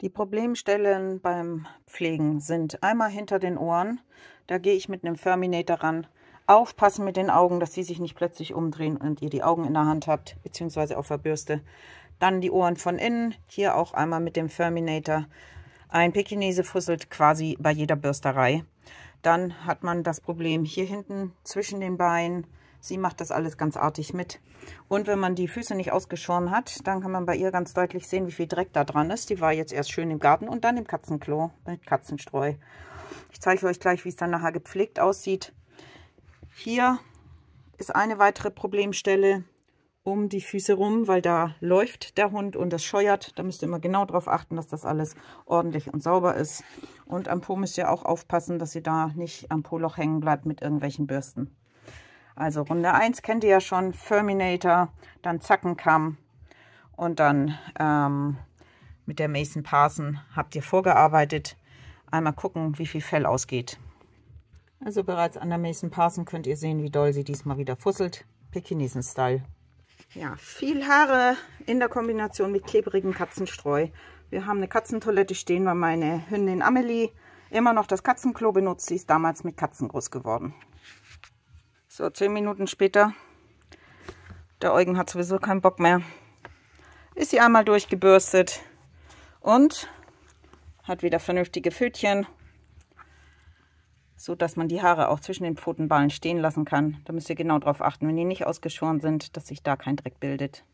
Die Problemstellen beim Pflegen sind einmal hinter den Ohren, da gehe ich mit einem Ferminator ran. Aufpassen mit den Augen, dass sie sich nicht plötzlich umdrehen und ihr die Augen in der Hand habt, beziehungsweise auf der Bürste. Dann die Ohren von innen, hier auch einmal mit dem Ferminator. Ein Pekinese fusselt quasi bei jeder Bürsterei. Dann hat man das Problem hier hinten zwischen den Beinen, Sie macht das alles ganz artig mit. Und wenn man die Füße nicht ausgeschoren hat, dann kann man bei ihr ganz deutlich sehen, wie viel Dreck da dran ist. Die war jetzt erst schön im Garten und dann im Katzenklo mit Katzenstreu. Ich zeige euch gleich, wie es dann nachher gepflegt aussieht. Hier ist eine weitere Problemstelle um die Füße rum, weil da läuft der Hund und das scheuert. Da müsst ihr immer genau darauf achten, dass das alles ordentlich und sauber ist. Und am Po müsst ihr auch aufpassen, dass ihr da nicht am Po-Loch hängen bleibt mit irgendwelchen Bürsten. Also Runde 1 kennt ihr ja schon, Ferminator, dann Zackenkamm und dann ähm, mit der Mason Parson habt ihr vorgearbeitet. Einmal gucken, wie viel Fell ausgeht. Also bereits an der Mason Parson könnt ihr sehen, wie doll sie diesmal wieder fusselt. Pekinesen-Style. Ja, viel Haare in der Kombination mit klebrigem Katzenstreu. Wir haben eine Katzentoilette stehen, weil meine Hündin Amelie immer noch das Katzenklo benutzt. Sie ist damals mit Katzen groß geworden. So, zehn Minuten später. Der Eugen hat sowieso keinen Bock mehr. Ist sie einmal durchgebürstet und hat wieder vernünftige Pfötchen, so dass man die Haare auch zwischen den Pfotenballen stehen lassen kann. Da müsst ihr genau drauf achten, wenn die nicht ausgeschoren sind, dass sich da kein Dreck bildet.